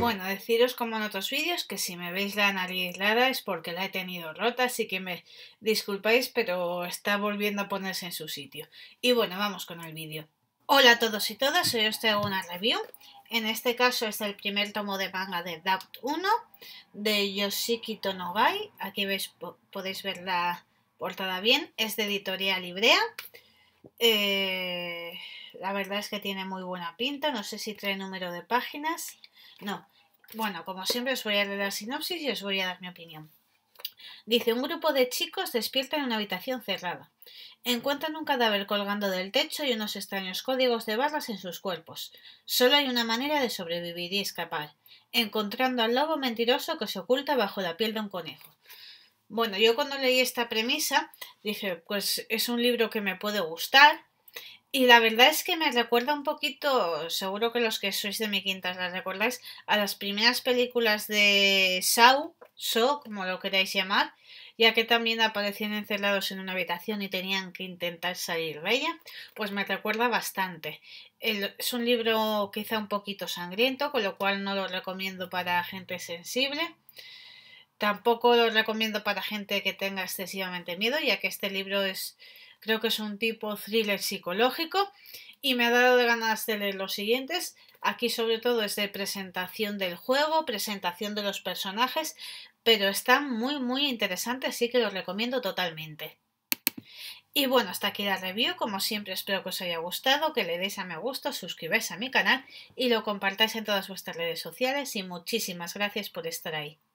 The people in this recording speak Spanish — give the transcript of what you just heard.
Bueno, deciros como en otros vídeos que si me veis la nariz aislada es porque la he tenido rota, así que me disculpáis, pero está volviendo a ponerse en su sitio. Y bueno, vamos con el vídeo. Hola a todos y todas, hoy os traigo una review. En este caso es el primer tomo de manga de Doubt 1 de Yoshiki Tonogai. Aquí veis, podéis ver la portada bien. Es de Editorial Librea. Eh, la verdad es que tiene muy buena pinta. No sé si trae número de páginas. No, bueno, como siempre os voy a leer la sinopsis y os voy a dar mi opinión. Dice, un grupo de chicos despierta en una habitación cerrada. Encuentran un cadáver colgando del techo y unos extraños códigos de barras en sus cuerpos. Solo hay una manera de sobrevivir y escapar, encontrando al lobo mentiroso que se oculta bajo la piel de un conejo. Bueno, yo cuando leí esta premisa dije, pues es un libro que me puede gustar, y la verdad es que me recuerda un poquito, seguro que los que sois de mi quinta las recordáis, a las primeras películas de Saw, como lo queráis llamar, ya que también aparecían encerrados en una habitación y tenían que intentar salir de ella, pues me recuerda bastante. es un libro quizá un poquito sangriento, con lo cual no lo recomiendo para gente sensible. Tampoco lo recomiendo para gente que tenga excesivamente miedo, ya que este libro es Creo que es un tipo thriller psicológico y me ha dado ganas de leer los siguientes. Aquí sobre todo es de presentación del juego, presentación de los personajes, pero está muy muy interesante, así que los recomiendo totalmente. Y bueno, hasta aquí la review, como siempre espero que os haya gustado, que le deis a me gusta, suscribáis a mi canal y lo compartáis en todas vuestras redes sociales y muchísimas gracias por estar ahí.